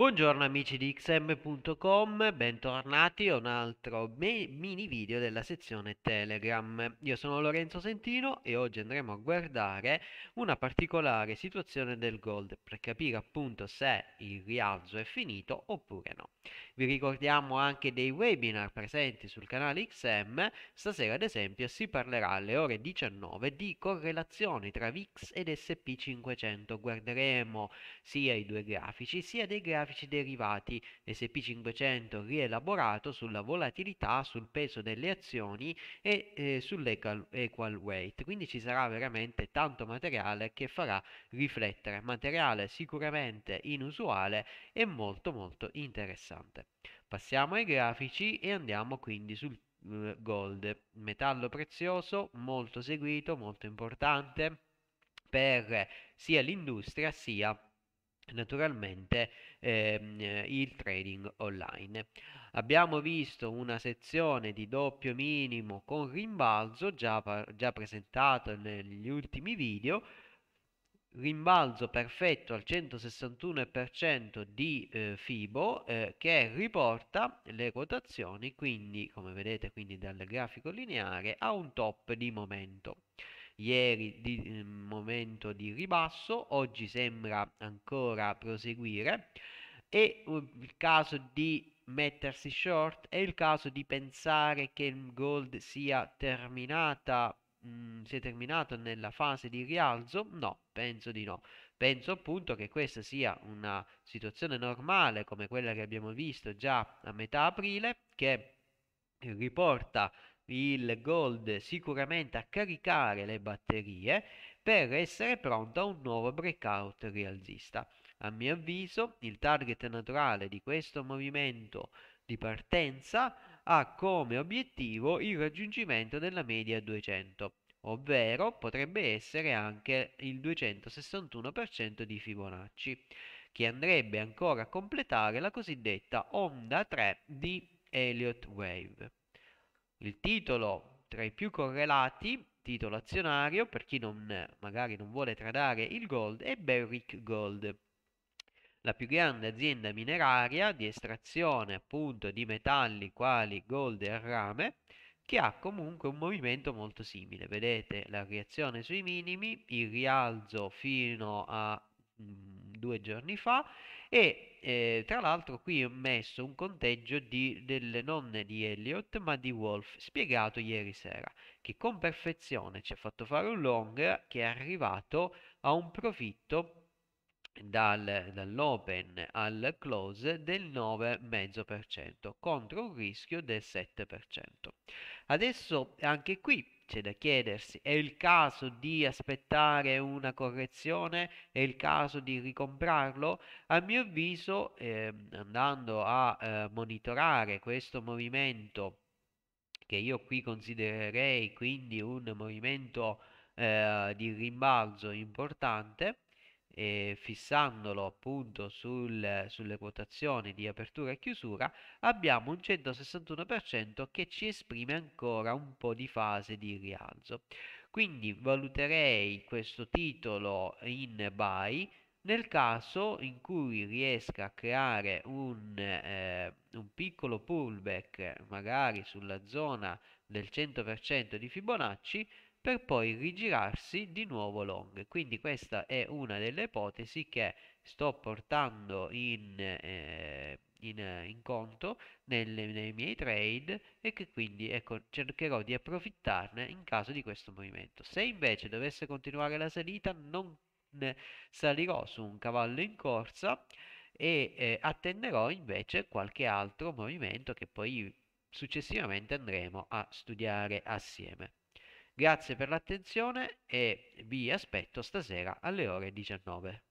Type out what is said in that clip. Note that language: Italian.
Buongiorno amici di xm.com, bentornati a un altro mini video della sezione Telegram. Io sono Lorenzo Sentino e oggi andremo a guardare una particolare situazione del gold per capire appunto se il rialzo è finito oppure no. Vi ricordiamo anche dei webinar presenti sul canale XM, stasera ad esempio si parlerà alle ore 19 di correlazioni tra VIX ed SP500, guarderemo sia i due grafici sia dei grafici grafici derivati SP500 rielaborato sulla volatilità, sul peso delle azioni e eh, sull'equal weight. Quindi ci sarà veramente tanto materiale che farà riflettere, materiale sicuramente inusuale e molto molto interessante. Passiamo ai grafici e andiamo quindi sul eh, gold, metallo prezioso, molto seguito, molto importante per eh, sia l'industria sia naturalmente ehm, il trading online. Abbiamo visto una sezione di doppio minimo con rimbalzo già, già presentato negli ultimi video, rimbalzo perfetto al 161% di eh, Fibo eh, che riporta le quotazioni quindi come vedete quindi dal grafico lineare a un top di momento ieri di momento di ribasso, oggi sembra ancora proseguire e uhm, il caso di mettersi short è il caso di pensare che il gold sia terminata mh, mhmm, sia terminato nella fase di rialzo? No, penso di no. Penso appunto che questa sia una situazione normale come quella che abbiamo visto già a metà aprile che riporta il Gold sicuramente a caricare le batterie per essere pronto a un nuovo breakout rialzista. A mio avviso il target naturale di questo movimento di partenza ha come obiettivo il raggiungimento della media 200, ovvero potrebbe essere anche il 261% di Fibonacci, che andrebbe ancora a completare la cosiddetta onda 3 di Elliott Wave. Il titolo tra i più correlati, titolo azionario, per chi non, magari non vuole tradare il gold, è Berwick Gold, la più grande azienda mineraria di estrazione appunto di metalli quali gold e rame, che ha comunque un movimento molto simile. Vedete la reazione sui minimi, il rialzo fino a mh, mm, due giorni fa e eh, tra l'altro qui ho messo un conteggio di, delle nonne di Elliot ma di Wolf spiegato ieri sera che con perfezione ci ha fatto fare un long che è arrivato a un profitto dal, dall'open al close del 9,5% contro un rischio del 7%. Adesso anche qui c'è da chiedersi, è il caso di aspettare una correzione? È il caso di ricomprarlo? A mio avviso, eh, andando a eh, monitorare questo movimento, che io qui considererei quindi un movimento eh, di rimbalzo importante, e fissandolo appunto sul, sulle quotazioni di apertura e chiusura, abbiamo un 161% che ci esprime ancora un po' di fase di rialzo. Quindi valuterei questo titolo in buy nel caso in cui riesca a creare un, eh, un piccolo pullback magari sulla zona del 100% di Fibonacci per poi rigirarsi di nuovo long. Quindi questa è una delle ipotesi che sto portando in, eh, in, eh, in conto nelle, nei miei trade e che quindi ecco, cercherò di approfittarne in caso di questo movimento. Se invece dovesse continuare la salita non salirò su un cavallo in corsa e eh, attenderò invece qualche altro movimento che poi successivamente andremo a studiare assieme. Grazie per l'attenzione e vi aspetto stasera alle ore 19.